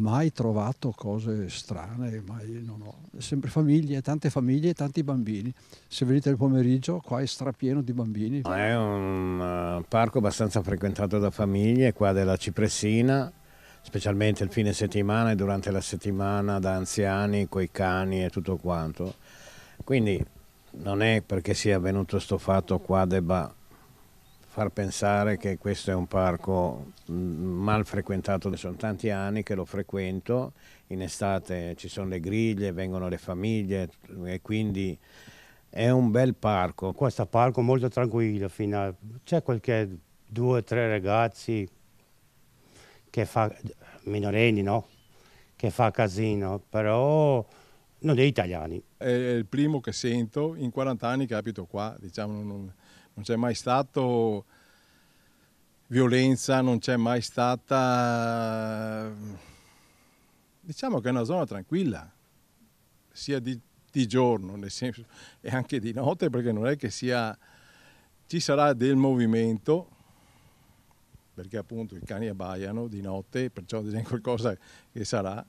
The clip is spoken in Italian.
mai trovato cose strane, mai, non ho, sempre famiglie, tante famiglie e tanti bambini. Se venite il pomeriggio qua è strapieno di bambini. È un eh, parco abbastanza frequentato da famiglie, qua della Cipressina, specialmente il fine settimana e durante la settimana da anziani, coi cani e tutto quanto. Quindi non è perché sia avvenuto questo fatto qua debba far pensare che questo è un parco mm, mal frequentato, sono tanti anni che lo frequento, in estate ci sono le griglie, vengono le famiglie e quindi è un bel parco. Questo parco è molto tranquillo, a... c'è qualche due o tre ragazzi che fa, minorenni no? che fa casino, però non degli italiani. È il primo che sento in 40 anni che abito qua, diciamo non non c'è mai stato violenza, non c'è mai stata... Diciamo che è una zona tranquilla, sia di, di giorno nel senso, e anche di notte, perché non è che sia... Ci sarà del movimento, perché appunto i cani abbaiano di notte, perciò qualcosa che sarà,